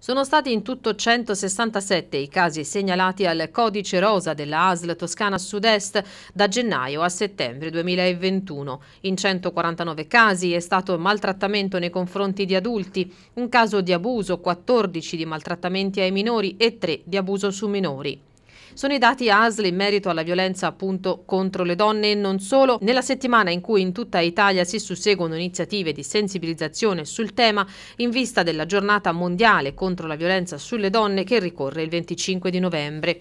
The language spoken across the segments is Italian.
Sono stati in tutto 167 i casi segnalati al codice rosa della ASL Toscana Sud-Est da gennaio a settembre 2021. In 149 casi è stato maltrattamento nei confronti di adulti, un caso di abuso, 14 di maltrattamenti ai minori e 3 di abuso su minori. Sono i dati ASL in merito alla violenza appunto contro le donne e non solo. Nella settimana in cui in tutta Italia si susseguono iniziative di sensibilizzazione sul tema in vista della giornata mondiale contro la violenza sulle donne che ricorre il 25 di novembre.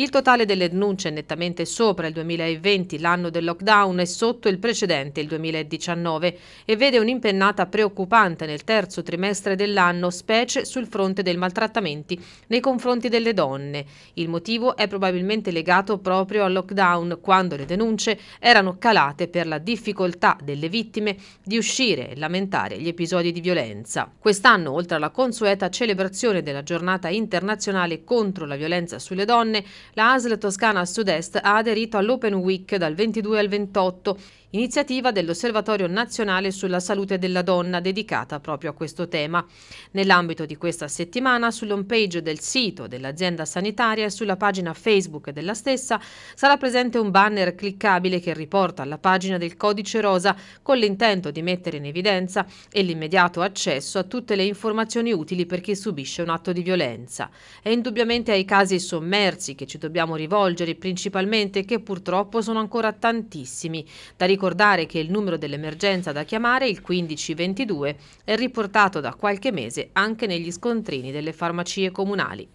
Il totale delle denunce è nettamente sopra il 2020, l'anno del lockdown, e sotto il precedente, il 2019, e vede un'impennata preoccupante nel terzo trimestre dell'anno, specie sul fronte dei maltrattamenti nei confronti delle donne. Il motivo è probabilmente legato proprio al lockdown, quando le denunce erano calate per la difficoltà delle vittime di uscire e lamentare gli episodi di violenza. Quest'anno, oltre alla consueta celebrazione della giornata internazionale contro la violenza sulle donne, la ASL Toscana Sud-Est ha aderito all'Open Week dal 22 al 28 iniziativa dell'Osservatorio nazionale sulla salute della donna dedicata proprio a questo tema. Nell'ambito di questa settimana, sull'homepage del sito dell'azienda sanitaria e sulla pagina Facebook della stessa sarà presente un banner cliccabile che riporta alla pagina del codice rosa con l'intento di mettere in evidenza e l'immediato accesso a tutte le informazioni utili per chi subisce un atto di violenza. È indubbiamente ai casi sommersi che ci dobbiamo rivolgere principalmente che purtroppo sono ancora tantissimi da ricordare ricordare che il numero dell'emergenza da chiamare, il 1522, è riportato da qualche mese anche negli scontrini delle farmacie comunali.